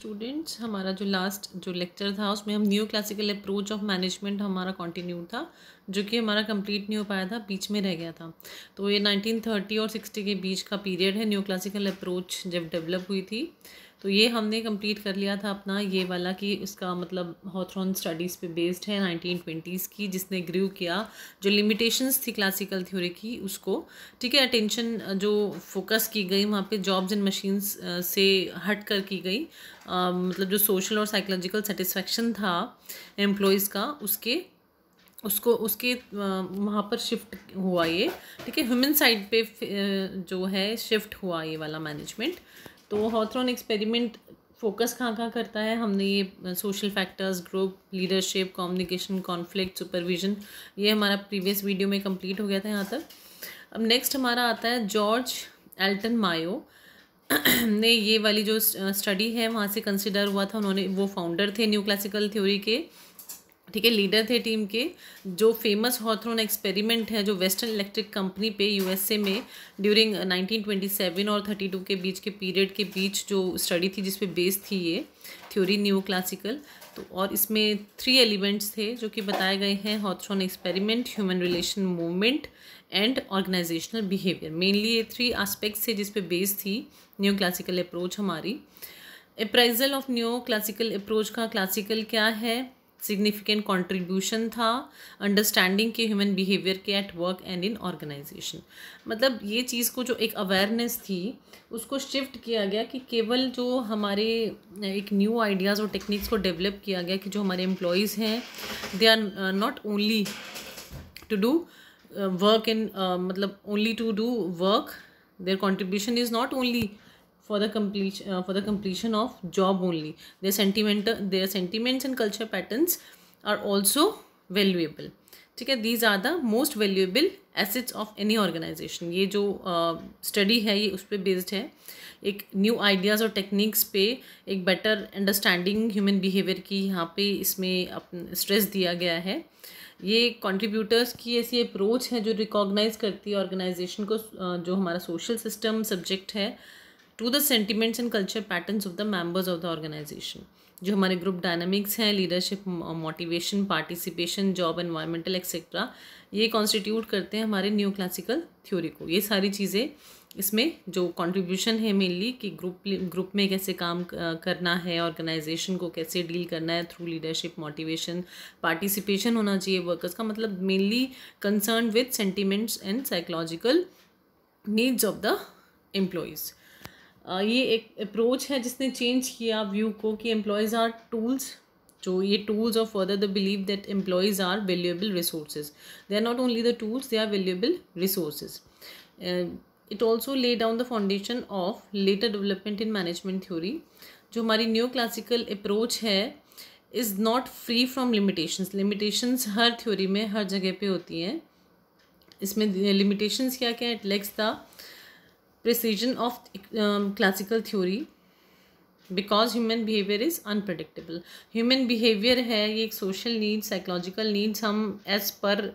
students हमारा जो last जो लेक्चर था उसमें हम new classical approach of management हमारा कंटिन्यू था जो कि हमारा कंप्लीट नहीं हो पाया था बीच में रह गया था तो ये 1930 और 60 के बीच का पीरियड है न्यू क्लासिकल अप्रोच जब डेवलप हुई थी तो ये हमने कंप्लीट कर लिया था अपना ये वाला कि उसका मतलब हॉथ्रॉन स्टडीज़ पे बेस्ड है नाइनटीन ट्वेंटीज़ की जिसने ग्रीव किया जो लिमिटेशंस थी क्लासिकल थ्योरी की उसको ठीक है अटेंशन जो फोकस की गई वहाँ पे जॉब्स एंड मशीन्स से हट कर की गई आ, मतलब जो सोशल और साइकोलॉजिकल सेटिस्फेक्शन था एम्प्लॉयज़ का उसके उसको उसके वहाँ पर शिफ्ट हुआ ये ठीक है ह्यूमन साइड पे जो है शिफ्ट हुआ ये वाला मैनेजमेंट तो हॉथ्रोन एक्सपेरिमेंट फोकस कहाँ कहाँ करता है हमने ये social factors group leadership communication conflict supervision ये हमारा प्रीवियस वीडियो में कंप्लीट हो गया था यहाँ तक अब नेक्स्ट हमारा आता है जॉर्ज एल्टन मायो ने ये वाली जो स्टडी है वहाँ से कंसिडर हुआ था उन्होंने वो फाउंडर थे न्यू क्लासिकल थ्योरी के ठीक है लीडर थे टीम के जो फेमस हॉथ्रोन एक्सपेरिमेंट है जो वेस्टर्न इलेक्ट्रिक कंपनी पे यूएसए में ड्यूरिंग 1927 और 32 के बीच के पीरियड के बीच जो स्टडी थी जिसपे बेस थी ये थ्योरी न्यू क्लासिकल तो और इसमें थ्री एलिमेंट्स थे जो कि बताए गए हैं Hawthorne experiment human relation movement and organizational behaviour mainly ये थ्री आस्पेक्ट्स थे जिसपे बेस थी न्यू क्लासिकल अप्रोच हमारी appraisal of new classical approach का क्लासिकल क्या है सिग्निफिकेंट कॉन्ट्रीब्यूशन था अंडरस्टैंडिंग के ह्यूमन बिहेवियर के at work and in organization मतलब ये चीज़ को जो एक अवेयरनेस थी उसको शिफ्ट किया गया कि केवल जो हमारे एक न्यू आइडियाज़ और टेक्निक्स को डेवलप किया गया कि जो हमारे एम्प्लॉयज़ हैं they are not only to do work in मतलब only to do work their contribution is not only for the completion uh, for the completion of job only their sentiment their sentiments and culture patterns are also valuable ठीक है these are the most valuable assets of any organization ये जो uh, study है ये उस पर based है एक new ideas और techniques पे एक better understanding human बिहेवियर की यहाँ पे इसमें स्ट्रेस दिया गया है ये कंट्रीब्यूटर्स की ऐसी अप्रोच है जो रिकॉग्नाइज करती है ऑर्गेनाइजेशन को जो हमारा सोशल सिस्टम सब्जेक्ट है to the sentiments and culture pattern of the members of the organization जो हमारे ग्रुप डायनामिक्स हैं leadership motivation participation job environmental etcetera ये कॉन्स्टिट्यूट करते हैं हमारे न्यू क्लासिकल थ्योरी को ये सारी चीज़ें इसमें जो कंट्रीब्यूशन है मेनली कि ग्रुप ग्रुप में कैसे काम करना है ऑर्गेनाइजेशन को कैसे डील करना है थ्रू लीडरशिप मोटिवेशन पार्टिसिपेशन होना चाहिए वर्कर्स का मतलब mainly concern with sentiments and psychological needs of the employees ये एक अप्रोच है जिसने चेंज किया व्यू को कि एम्प्लॉयज़ आर टूल्स जो ये टूल्स और further the believe that employees are valuable resource they are not only the tools they are valuable resource it also lay down the foundation of later development in management theory जो हमारी new classical approach है is not free from limitations limitations हर theory में हर जगह पे होती हैं इसमें लिमिटेशंस क्या क्या है it lacks the precision of classical theory because human behaviour is unpredictable human behaviour है ये एक सोशल नीड्स साइकोलॉजिकल नीड्स हम एज पर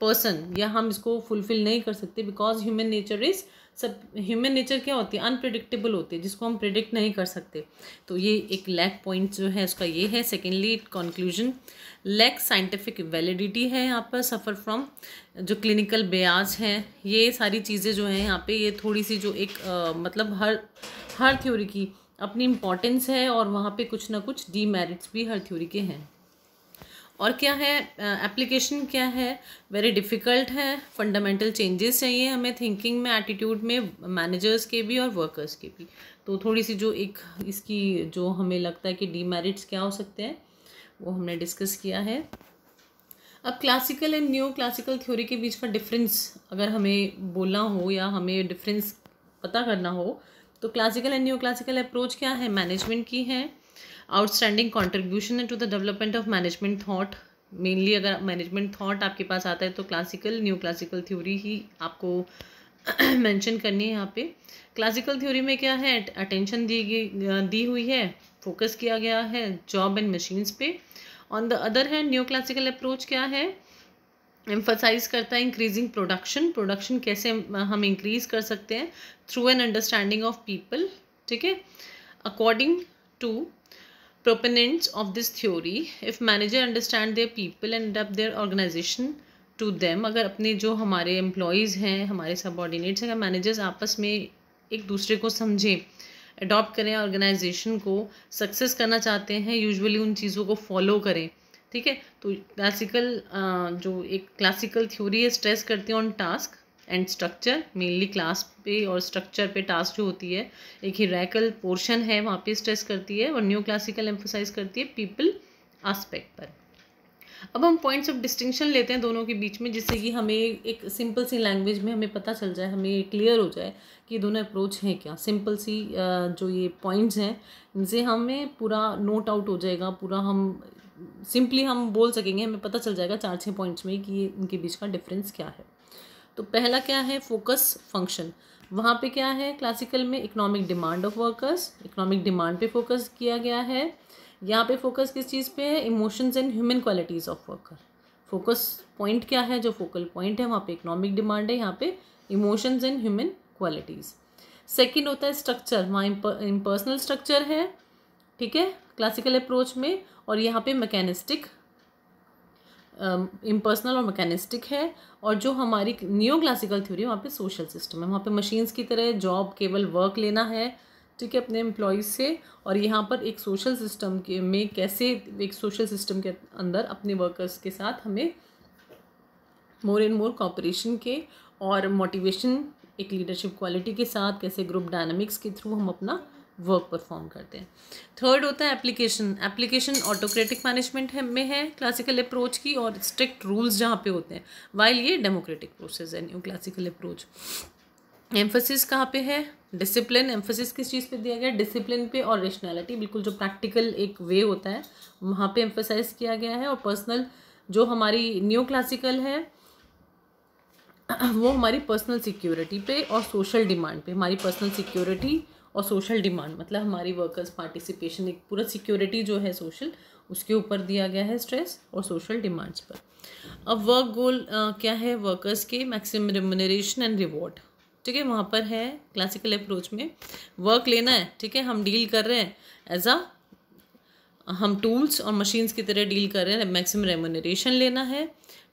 पर्सन या हम इसको फुलफिल नहीं कर सकते बिकॉज ह्यूमन नेचर इज़ सब ह्यूमन नेचर क्या होती है अनप्रडिक्टेबल होती है जिसको हम प्रिडिक्ट नहीं कर सकते तो ये एक लैक पॉइंट जो है उसका ये है secondly conclusion lack scientific validity है यहाँ पर सफ़र फ्रॉम जो क्लिनिकल ब्याज हैं ये सारी चीज़ें जो हैं यहाँ पे ये थोड़ी सी जो एक आ, मतलब हर हर थ्योरी की अपनी इम्पोर्टेंस है और वहाँ पर कुछ ना कुछ डीमेरिट्स भी हर थ्योरी के हैं और क्या है एप्लीकेशन क्या है वेरी डिफ़िकल्ट है फंडामेंटल चेंजेस चाहिए हमें थिंकिंग में एटीट्यूड में मैनेजर्स के भी और वर्कर्स के भी तो थोड़ी सी जो एक इसकी जो हमें लगता है कि डीमेरिट्स क्या हो सकते हैं वो हमने डिस्कस किया है अब classical and new classical theory के बीच का डिफरेंस अगर हमें बोलना हो या हमें डिफरेंस पता करना हो तो classical and new classical approach क्या है मैनेजमेंट की है outstanding contribution to the development of management thought mainly अगर मैनेजमेंट थाट आपके पास आता है तो क्लासिकल न्यू क्लासिकल थ्योरी ही आपको मैंशन करनी है यहाँ पे क्लासिकल थ्योरी में क्या है अटेंशन दी गई दी हुई है फोकस किया गया है जॉब एंड मशीन्स पे on the other hand new classical approach क्या है एम्फोसाइज करता है इंक्रीजिंग प्रोडक्शन प्रोडक्शन कैसे हम इंक्रीज कर सकते हैं through an understanding of people ठीक है according to proponents of this theory if manager understand their people and adapt their organization to them अगर अपने जो हमारे एम्प्लॉयज़ हैं हमारे सबॉर्डिनेट्स हैं मैनेजर्स आपस में एक दूसरे को समझें अडॉप्ट करें ऑर्गेनाइजेशन को सक्सेस करना चाहते हैं यूजुअली उन चीज़ों को फॉलो करें ठीक है तो क्लासिकल जो एक क्लासिकल थ्योरी है स्ट्रेस करते हैं on task and structure mainly class पे और स्ट्रक्चर पे टास्क जो होती है एक हिराकल पोर्शन है वहाँ पे स्ट्रेस करती है और न्यू क्लासिकल एम्फोसाइज करती है पीपल आस्पेक्ट पर अब हम पॉइंट्स ऑफ डिस्टिंक्शन लेते हैं दोनों के बीच में जिससे कि हमें एक सिंपल सी लैंग्वेज में हमें पता चल जाए हमें क्लियर हो जाए कि दोनों अप्रोच हैं क्या सिंपल सी जो ये पॉइंट्स हैं इनसे हमें पूरा नोट आउट हो जाएगा पूरा हम सिंपली हम बोल सकेंगे हमें पता चल जाएगा चार छः पॉइंट्स में कि ये इनके बीच का डिफरेंस क्या है तो पहला क्या है फोकस फंक्शन वहाँ पे क्या है क्लासिकल में economic demand of workers economic demand पे फोकस किया गया है यहाँ पे फोकस किस चीज़ पे है emotions and human qualities of worker focus point क्या है जो फोकल पॉइंट है वहाँ पे इकोनॉमिक डिमांड है यहाँ पे emotions and human qualities second होता है स्ट्रक्चर वहाँ इम्पर्सनल स्ट्रक्चर है ठीक है क्लासिकल अप्रोच में और यहाँ पे मैकेनिस्टिक इम्पर्सनल और मैकेनिस्टिक है और जो हमारी न्यू क्लासिकल थ्योरी वहाँ पे सोशल सिस्टम है वहाँ पे मशीन्स की तरह जॉब केवल वर्क लेना है ठीक है अपने एम्प्लॉयज़ से और यहाँ पर एक सोशल सिस्टम के में कैसे एक सोशल सिस्टम के अंदर अपने वर्कर्स के साथ हमें मोर एंड मोर कॉपरेशन के और मोटिवेशन एक लीडरशिप क्वालिटी के साथ कैसे ग्रुप डायनामिक्स के थ्रू हम अपना वर्क परफॉर्म करते हैं थर्ड होता है एप्लीकेशन एप्लीकेशन ऑटोक्रेटिक मैनेजमेंट है में है क्लासिकल अप्रोच की और स्ट्रिक्ट रूल्स जहाँ पे होते हैं वाइल ये डेमोक्रेटिक प्रोसेस है न्यू क्लासिकल अप्रोच एम्फोसिस कहाँ पे है डिसिप्लिन एम्फोसिस किस चीज़ पे दिया गया डिसिप्लिन पे और रेशनैलिटी बिल्कुल जो प्रैक्टिकल एक वे होता है वहाँ पे एम्फोसाइज किया गया है और पर्सनल जो हमारी न्यू क्लासिकल है वो हमारी पर्सनल सिक्योरिटी पे और सोशल डिमांड पे हमारी पर्सनल सिक्योरिटी और सोशल डिमांड मतलब हमारी वर्कर्स पार्टिसिपेशन एक पूरा सिक्योरिटी जो है सोशल उसके ऊपर दिया गया है स्ट्रेस और सोशल डिमांड्स पर अब वर्क गोल क्या है वर्कर्स के मैक्सिमम रिमोनरेशन एंड रिवॉर्ड ठीक है वहाँ पर है क्लासिकल अप्रोच में वर्क लेना है ठीक है हम डील कर रहे हैं एज अ हम टूल्स और मशीन्स की तरह डील कर रहे हैं मैक्सिमम रेमोनरेशन लेना है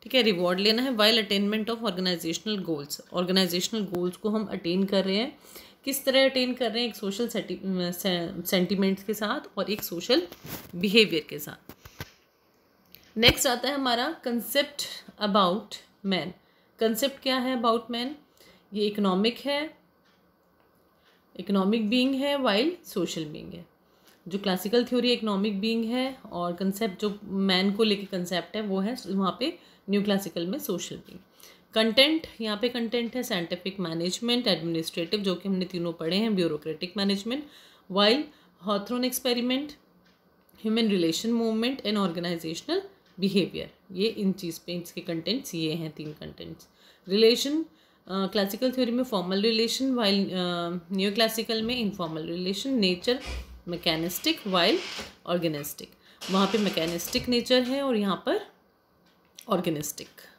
ठीक है रिवॉर्ड लेना है while attainment of organizational goals organizational goals को हम अटेन कर रहे हैं किस तरह अटेन कर रहे हैं एक सोशल सेंटीमेंट्स के साथ और एक सोशल बिहेवियर के साथ नेक्स्ट आता है हमारा कंसेप्ट अबाउट मैन कंसेप्ट क्या है अबाउट मैन ये इकोनॉमिक है इकोनॉमिक बीइंग है वाइल सोशल बीइंग है जो क्लासिकल थ्योरी इकोनॉमिक बीइंग है और कंसेप्ट जो मैन को लेके कंसेप्ट है वो है वहाँ पे न्यू क्लासिकल में सोशल बीइंग कंटेंट यहाँ पे कंटेंट है साइंटिफिक मैनेजमेंट एडमिनिस्ट्रेटिव जो कि हमने तीनों पढ़े हैं bureaucratic management while Hawthorne experiment human relation movement and organizational behaviour ये इन चीज़ पे इसके कंटेंट्स ये हैं तीन कंटेंट्स रिलेशन क्लासिकल थ्योरी में formal relation while new classical में informal relation nature mechanistic while organistic वहाँ पे मैकेनिस्टिक नेचर है और यहाँ पर ऑर्गेनिस्टिक